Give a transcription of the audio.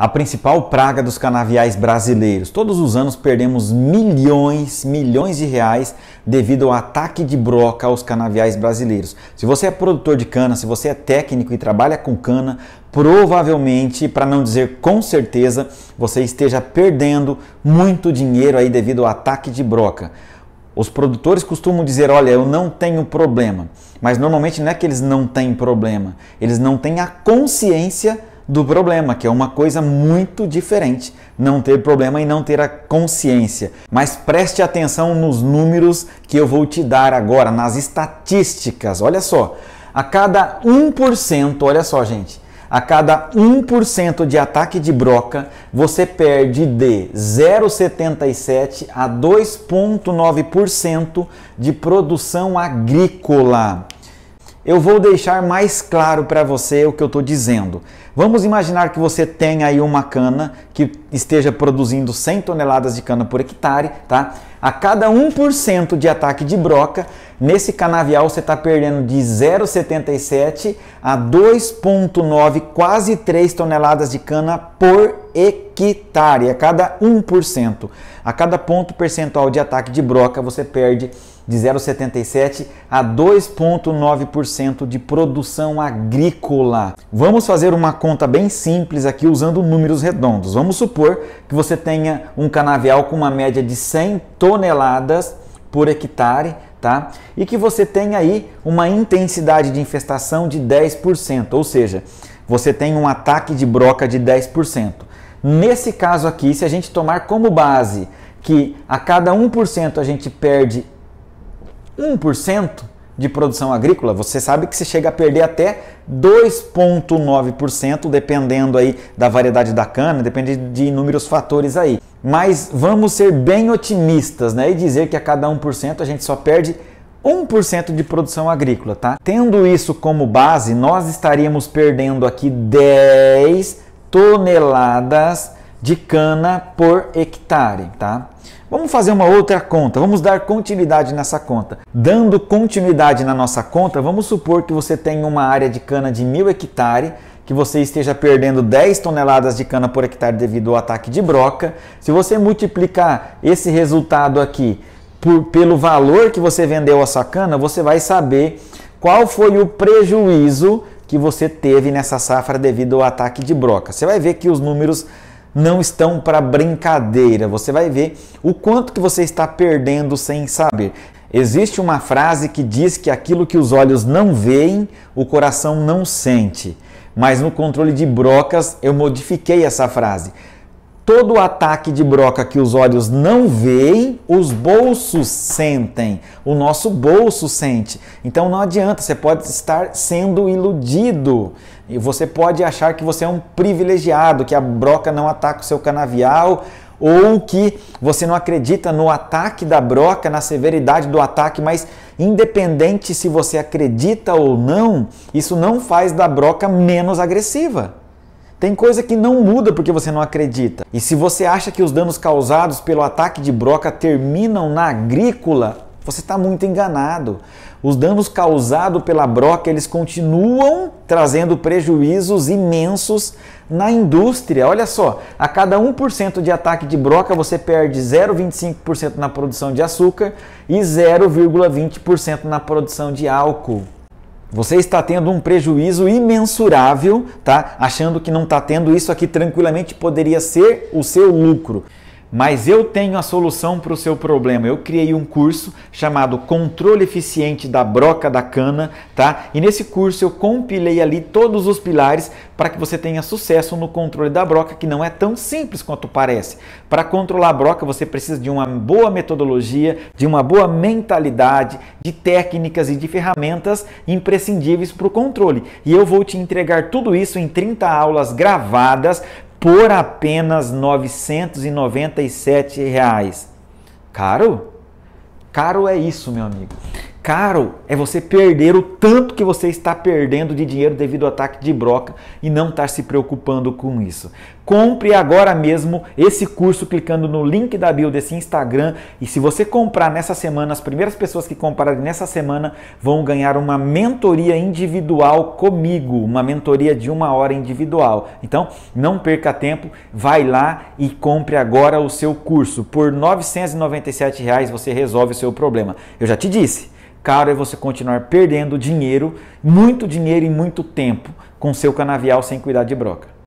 a principal praga dos canaviais brasileiros. Todos os anos perdemos milhões, milhões de reais devido ao ataque de broca aos canaviais brasileiros. Se você é produtor de cana, se você é técnico e trabalha com cana, provavelmente, para não dizer com certeza, você esteja perdendo muito dinheiro aí devido ao ataque de broca. Os produtores costumam dizer: olha, eu não tenho problema. Mas normalmente não é que eles não têm problema, eles não têm a consciência do problema, que é uma coisa muito diferente. Não ter problema e não ter a consciência. Mas preste atenção nos números que eu vou te dar agora, nas estatísticas. Olha só, a cada 1%, olha só, gente, a cada 1% de ataque de broca, você perde de 0,77 a 2,9% de produção agrícola eu vou deixar mais claro para você o que eu estou dizendo. Vamos imaginar que você tenha aí uma cana que esteja produzindo 100 toneladas de cana por hectare, tá? A cada 1% de ataque de broca, nesse canavial você está perdendo de 0,77 a 2,9, quase 3 toneladas de cana por hectare hectare, a cada 1%. A cada ponto percentual de ataque de broca, você perde de 0,77 a 2,9% de produção agrícola. Vamos fazer uma conta bem simples aqui usando números redondos. Vamos supor que você tenha um canavial com uma média de 100 toneladas por hectare, tá? E que você tenha aí uma intensidade de infestação de 10%, ou seja, você tem um ataque de broca de 10%. Nesse caso aqui, se a gente tomar como base que a cada 1% a gente perde 1% de produção agrícola, você sabe que se chega a perder até 2,9%, dependendo aí da variedade da cana, depende de inúmeros fatores aí. Mas vamos ser bem otimistas né? e dizer que a cada 1% a gente só perde 1% de produção agrícola, tá? Tendo isso como base, nós estaríamos perdendo aqui 10 toneladas de cana por hectare, tá? Vamos fazer uma outra conta, vamos dar continuidade nessa conta. Dando continuidade na nossa conta, vamos supor que você tem uma área de cana de mil hectares, que você esteja perdendo 10 toneladas de cana por hectare devido ao ataque de broca. Se você multiplicar esse resultado aqui por, pelo valor que você vendeu a sua cana, você vai saber qual foi o prejuízo que você teve nessa safra devido ao ataque de broca. Você vai ver que os números não estão para brincadeira. Você vai ver o quanto que você está perdendo sem saber. Existe uma frase que diz que aquilo que os olhos não veem, o coração não sente. Mas no controle de brocas eu modifiquei essa frase. Todo ataque de broca que os olhos não veem, os bolsos sentem. O nosso bolso sente. Então não adianta, você pode estar sendo iludido. E você pode achar que você é um privilegiado, que a broca não ataca o seu canavial, ou que você não acredita no ataque da broca, na severidade do ataque, mas independente se você acredita ou não, isso não faz da broca menos agressiva. Tem coisa que não muda porque você não acredita. E se você acha que os danos causados pelo ataque de broca terminam na agrícola, você está muito enganado. Os danos causados pela broca eles continuam trazendo prejuízos imensos na indústria. Olha só, a cada 1% de ataque de broca você perde 0,25% na produção de açúcar e 0,20% na produção de álcool. Você está tendo um prejuízo imensurável, tá? Achando que não está tendo isso aqui tranquilamente poderia ser o seu lucro mas eu tenho a solução para o seu problema. Eu criei um curso chamado Controle Eficiente da Broca da Cana, tá? E nesse curso eu compilei ali todos os pilares para que você tenha sucesso no controle da broca, que não é tão simples quanto parece. Para controlar a broca, você precisa de uma boa metodologia, de uma boa mentalidade, de técnicas e de ferramentas imprescindíveis para o controle. E eu vou te entregar tudo isso em 30 aulas gravadas por apenas R$ 997. Reais. Caro? Caro é isso, meu amigo. Caro é você perder o tanto que você está perdendo de dinheiro devido ao ataque de broca e não estar tá se preocupando com isso. Compre agora mesmo esse curso clicando no link da bio desse Instagram e se você comprar nessa semana, as primeiras pessoas que comprarem nessa semana vão ganhar uma mentoria individual comigo, uma mentoria de uma hora individual. Então, não perca tempo, vai lá e compre agora o seu curso. Por R$ 997 reais você resolve o seu problema. Eu já te disse Caro é você continuar perdendo dinheiro, muito dinheiro e muito tempo com seu canavial sem cuidar de broca.